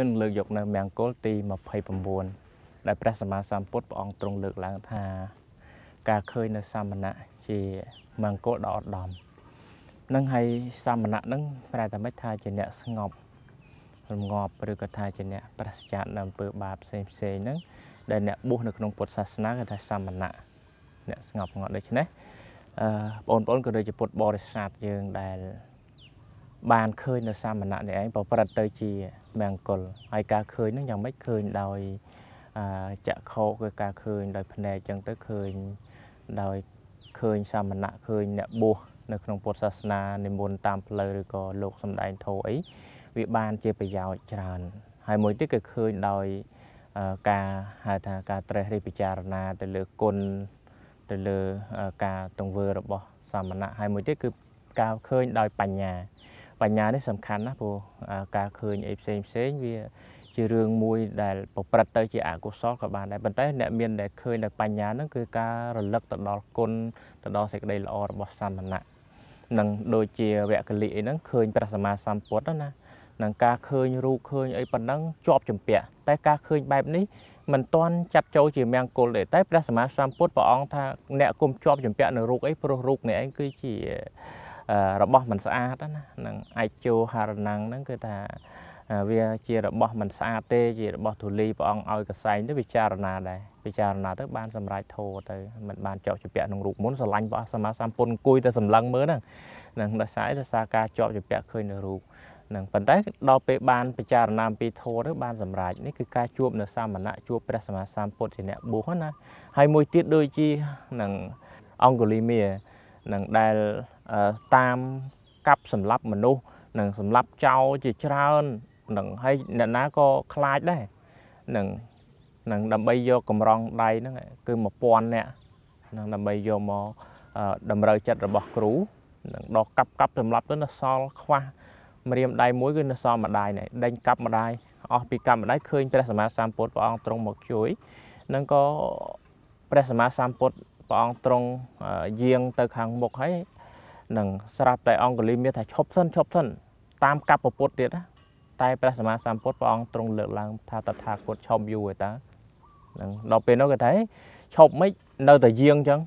នឹងលើកយកនៅមង្គលទី29ដែលព្រះសម្មាសម្ពុទ្ធព្រះអង្គទ្រង់លើកឡើងថាការឃើញនៅសាមណៈជាមង្គលដ៏ឧត្តមនឹងហើយសាមណៈនឹងប្រែតែមិនថាជាអ្នកស្ងប់រងាប់ឬក៏ថាជាអ្នកប្រសចាតនៅអំពើបាបផ្សេងផ្សេងហ្នឹង ដែលអ្នកបួសនៅក្នុងពុទ្ធសាសនាគេថាសាមណៈអ្នកស្ងប់ងាត់ដូច្នេះអឺបងប្អូនក៏ដូចជាពុទ្ធបរិស័ទយើងដែលបានឃើញនៅសាមណៈនេះឯងប្រព្រឹត្តទៅជាមង្គលហើយការឃើញនឹងយ៉ាងម៉េចឃើញដោយចក្ខុគឺការឃើញដោយភ្នែកចឹងទៅឃើញដោយឃើញសាមណៈឃើញអ្នកបួសនៅក្នុងពុទ្ធសាសនានិមន្តតាមផ្លូវឬក៏លោកសំដែងធោអីវាបានជាប្រយោជន៍ច្រើន ហើយមួយទៀតគឺឃើញដោយការហៅថាការត្រេះរិះពិចារណា ទៅលើគុណទៅលើការទង្វើរបស់សាមណៈហើយមួយទៀតគឺការឃើញដោយបញ្ញាបញ្ញានេះសំខាន់ណាស់ព្រោះការឃើញអីផ្សេងផ្សេងវាជារឿងមួយ ដែលប្រព្រឹត្តទៅជាអកុសលក៏បានដែរប៉ុន្តែអ្នកមានដែលឃើញដល់បញ្ញាហ្នឹងគឺការរលឹកទៅដល់គុណទៅដល់សេចក្តីល្អរបស់សាមណៈនឹងដូចជាវគ្គលិអីហ្នឹងឃើញព្រះសម្មាសម្ពុទ្ធណានឹងការឃើញរូបឃើញអីប៉ុណ្ណឹងជាប់ចម្ពាក់តែការឃើញបែបនេះមិនទាន់ចាត់ចូលជាមង្គលទេតែព្រះសម្មាសម្ពុទ្ធព្រះអង្គថាអ្នកគុំជាប់ចម្ពាក់នៅរូបអីព្រោះរូបនេះឯងគឺជារបស់មិនស្អាតណានឹងអាចជោហរណងហ្នឹងគឺថាវាជារបស់មិនស្អាតទេជារបស់ធូលីព្រះអង្គឲ្យកសែងទៅពិចារណាដែរពិចារណាទៅបានសម្រេចធោទៅមិនបានជាប់ជាពាក់ក្នុងរូបមុនស្រឡាញ់ព្រះសម្មាសម្ពុទ្ធអង្គុយទៅសម្លឹងមើលហ្នឹងនឹងដោយសារដោយសារការជាប់ជាពាក់ឃើញនៅរូបនឹងប៉ុន្តែដល់ពេលបានពិចារណាអំពីធម៌ទៅបានសម្រេចនេះគឺការជួបនៅសាមណៈជួបព្រះសម្មាសម្ពុទ្ធជាអ្នកបុស្សណាហើយមួយទៀតដូចជានឹងអង្គលីមានឹងដែលតាមកាប់សម្លាប់មនុស្សនិងសម្លាប់ចោរជាច្រើននឹងហើយអ្នកណាក៏ខ្លាចដែរនឹងនឹងដើម្បីយកកម្រងដៃហ្នឹងគឺ1000នាក់នឹងដើម្បីយកមកតម្រូវចិត្តរបស់គ្រូនឹងដកកាប់កាប់សម្លាប់ទៅនៅសល់ខ្វះម្រាមដៃមួយគឺនៅសល់ម្ដាយនេះដេញកាប់ម្ដាយអស់ពីកាប់ម្ដាយឃើញព្រះសម្មាសម្ពុទ្ធព្រះអង្គទ្រង់មកជួយនឹងក៏ព្រះសម្មាសម្ពុទ្ធព្រះអង្គទ្រង់យាងទៅខាងមុខហើយនឹងស្រាប់តែអង្គលីមានថាឈប់សិនឈប់សិនតាមកាប់ពពុទ្ធទៀតណាតែព្រះសម្មាសម្ពុទ្ធព្រះអង្គទ្រង់លើកឡើង ថាតថាគតឈប់យូរឯតានឹងដល់ពេលនោះគេថាឈប់មិននៅតែយាងអញ្ចឹង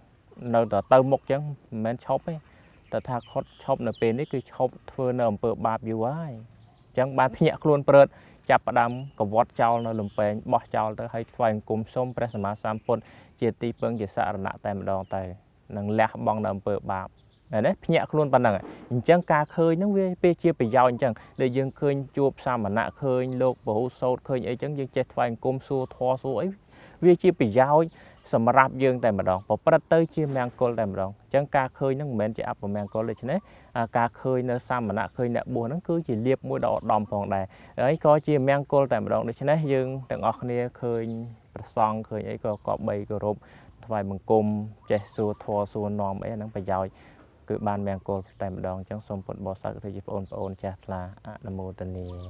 នៅតែទៅមុខអញ្ចឹងមិនមែនឈប់ទេតថាគតឈប់នៅពេលនេះគឺឈប់ធ្វើនៅអំពើបាបយូរហើយអញ្ចឹងបានភ្ញាក់ខ្លួនព្រឹត្តចាប់ផ្ដើមកវត់ចោលនៅលំពេងបោះចោលទៅហើយថ្វាយអង្គមសូមព្រះសម្មាសម្ពុទ្ធជាទីពឹងជាសារណៈតែម្ដងទៅនឹងលះបង់នៅអំពើបាបណាភ្ញាក់ខ្លួនប៉ុណ្ណឹងអញ្ចឹងការឃើញហ្នឹងវាពេលជាប្រយោជន៍អញ្ចឹងដែលយើងឃើញជួបសាមណៈឃើញលោកពហុសោតឃើញអីចឹងយើងចេះថ្វាយអង្គមសួរធေါ်សួរអីវាជាប្រយោជន៍សម្រាប់យើងតែម្ដងប្រព្រឹត្តទៅជាមង្គលតែម្ដងអញ្ចឹងការឃើញហ្នឹងមិនមែនជាអពមង្គលដូច្នេះការឃើញនៅសាមណៈឃើញអ្នកបួសហ្នឹងគឺជាលៀបមួយដ៏ឧត្តមផងដែរហើយក៏ជាមង្គលតែម្ដងដូច្នេះយើងទាំងអស់គ្នាឃើញប្រសង់ឃើញអីក៏គប្បីគោរពថ្វាយបង្គំចេះសួរធေါ်សួរនាំអីហ្នឹងប្រយោជន៍គឺបានមង្គលតែម្ដងអញ្ចឹងសូមពុទ្ធបរិស័ទឬជាបងប្អូនចាស់ថ្លាអនុមោទនា